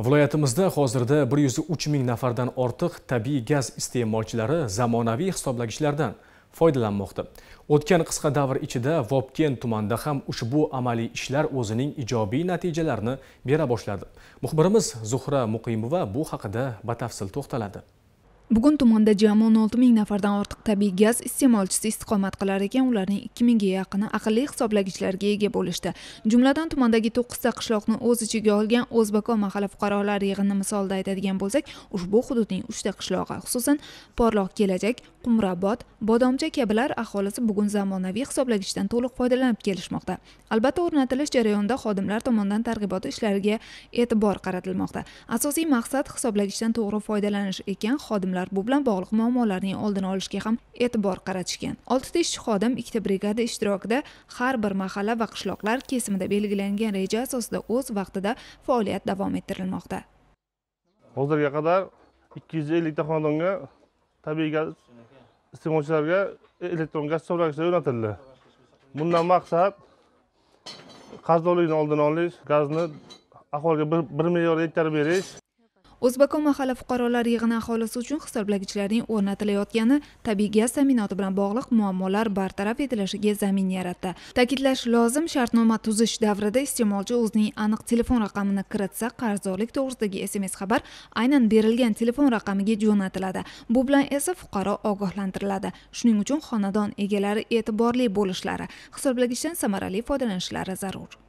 Viloyatimizda hozirda 103 ming nafardan ortiq tabiiy gaz iste'molchilari zamonaviy hisoblagichlardan foydalanmoqda. O'tgan qisqa davr ichida Vobken tumanida ham ushbu amaliy ishlar o'zining ijobiy natijalarini bera boshladi. Muxbirimiz Zuhra Muqimova bu haqida batafsil to'xtaladi. bugun tumanda jami 16 ming nafardan ortiq tabiiy gaz iste'molchisi istiqomat qilar ekan ularning 2 mingga yaqini aqlli hisoblagichlarga ega bo'lishdi jumladan tumandagi 9 ta qishloqni o'z ichiga olgan o'zbako mahalla fuqarolari yig'ini misolida aytadigan bo'lsak ushbu hududning 3 ta qishlog'i xususan porloq kelajak Qumrobod, bodomcha kabilar aholisi bugun zamonaviy hisoblagichdan to'liq foydalanib kelishmoqda albatta o'rnatilish jarayonida xodimlar tomonidan targ'ibot ishlariga e'tibor qaratilmoqda asosiy maqsad hisoblagichdan to'g'ri foydalanish ekan xodimlar xodimlar bu bilan bog'liq muammolarning oldini olishga ham e'tibor qaratishgan oltita ishchi xodim ikkita brigada ishtirokida har bir mahalla va qishloqlar kesimida belgilangan reja asosida o'z vaqtida faoliyat davom ettirilmoqda hozirga qadar ikki yuz ellikta xonadonga tabiiy gaz iste'molchilarga elektron gaz hisoblagichlar o'rnatildi bundan maqsad qarzdorlikni oldini olish gazni aholiga bir, me'yorda yetkazib berish o'zbakon mahalla fuqarolar yig'ini aholisi uchun hisoblagichlarning o'rnatilayotgani tabiiy gaz ta'minoti bilan bog'liq muammolar bartaraf etilishiga zamin yaratdi ta'kidlash lozim shartnoma tuzish davrida iste'molchi o'zining aniq telefon raqamini kiritsa qarzdorlik to'g'risidagi sms xabar aynan berilgan telefon raqamiga jo'natiladi bu bilan esa fuqaro ogohlantiriladi shuning uchun xonadon egalari e'tiborli bo'lishlari hisoblagichdan samarali foydalanishlari zarur